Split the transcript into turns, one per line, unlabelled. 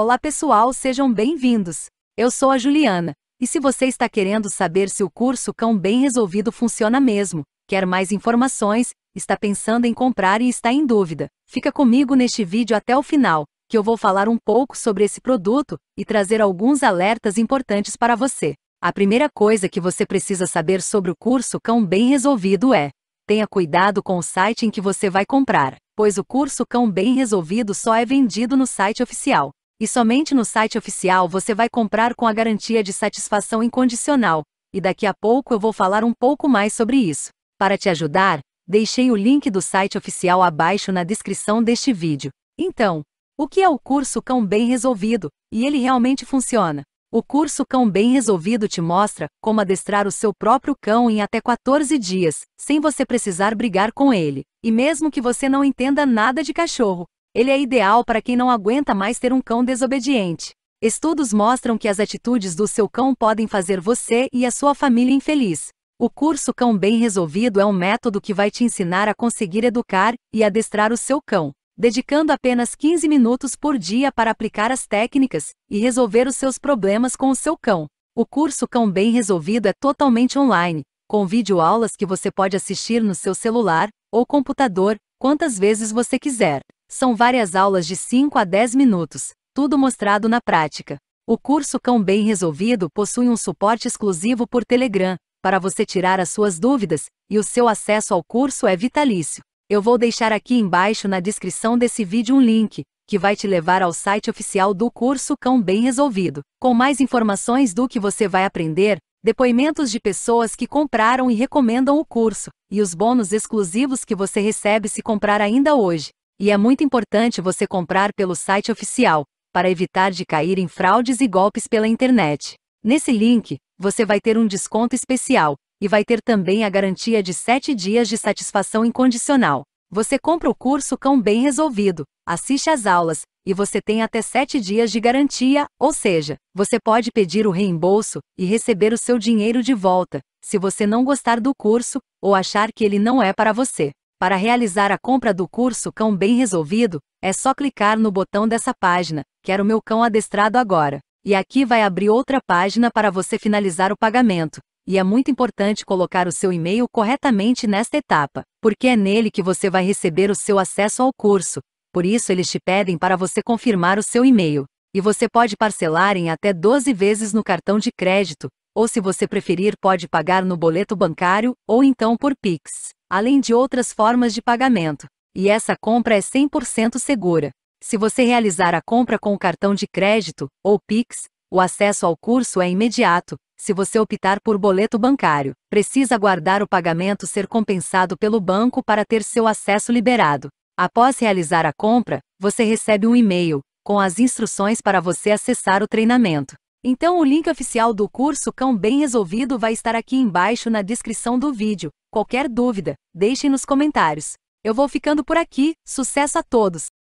Olá pessoal, sejam bem-vindos. Eu sou a Juliana. E se você está querendo saber se o curso Cão Bem Resolvido funciona mesmo, quer mais informações, está pensando em comprar e está em dúvida, fica comigo neste vídeo até o final, que eu vou falar um pouco sobre esse produto e trazer alguns alertas importantes para você. A primeira coisa que você precisa saber sobre o curso Cão Bem Resolvido é: tenha cuidado com o site em que você vai comprar, pois o curso Cão Bem Resolvido só é vendido no site oficial. E somente no site oficial você vai comprar com a garantia de satisfação incondicional. E daqui a pouco eu vou falar um pouco mais sobre isso. Para te ajudar, deixei o link do site oficial abaixo na descrição deste vídeo. Então, o que é o curso Cão Bem Resolvido? E ele realmente funciona. O curso Cão Bem Resolvido te mostra como adestrar o seu próprio cão em até 14 dias, sem você precisar brigar com ele. E mesmo que você não entenda nada de cachorro, ele é ideal para quem não aguenta mais ter um cão desobediente. Estudos mostram que as atitudes do seu cão podem fazer você e a sua família infeliz. O curso Cão Bem Resolvido é um método que vai te ensinar a conseguir educar e adestrar o seu cão, dedicando apenas 15 minutos por dia para aplicar as técnicas e resolver os seus problemas com o seu cão. O curso Cão Bem Resolvido é totalmente online, com videoaulas que você pode assistir no seu celular ou computador, quantas vezes você quiser. São várias aulas de 5 a 10 minutos, tudo mostrado na prática. O curso Cão Bem Resolvido possui um suporte exclusivo por Telegram, para você tirar as suas dúvidas, e o seu acesso ao curso é vitalício. Eu vou deixar aqui embaixo na descrição desse vídeo um link, que vai te levar ao site oficial do curso Cão Bem Resolvido, com mais informações do que você vai aprender, depoimentos de pessoas que compraram e recomendam o curso, e os bônus exclusivos que você recebe se comprar ainda hoje. E é muito importante você comprar pelo site oficial, para evitar de cair em fraudes e golpes pela internet. Nesse link, você vai ter um desconto especial, e vai ter também a garantia de 7 dias de satisfação incondicional. Você compra o curso Cão Bem Resolvido, assiste às aulas, e você tem até 7 dias de garantia, ou seja, você pode pedir o reembolso e receber o seu dinheiro de volta, se você não gostar do curso ou achar que ele não é para você. Para realizar a compra do curso Cão Bem Resolvido, é só clicar no botão dessa página, Quero meu cão adestrado agora. E aqui vai abrir outra página para você finalizar o pagamento. E é muito importante colocar o seu e-mail corretamente nesta etapa, porque é nele que você vai receber o seu acesso ao curso. Por isso eles te pedem para você confirmar o seu e-mail. E você pode parcelar em até 12 vezes no cartão de crédito, ou se você preferir pode pagar no boleto bancário, ou então por Pix, além de outras formas de pagamento. E essa compra é 100% segura. Se você realizar a compra com o cartão de crédito, ou Pix, o acesso ao curso é imediato. Se você optar por boleto bancário, precisa aguardar o pagamento ser compensado pelo banco para ter seu acesso liberado. Após realizar a compra, você recebe um e-mail, com as instruções para você acessar o treinamento. Então o link oficial do curso Cão Bem Resolvido vai estar aqui embaixo na descrição do vídeo. Qualquer dúvida, deixem nos comentários. Eu vou ficando por aqui, sucesso a todos!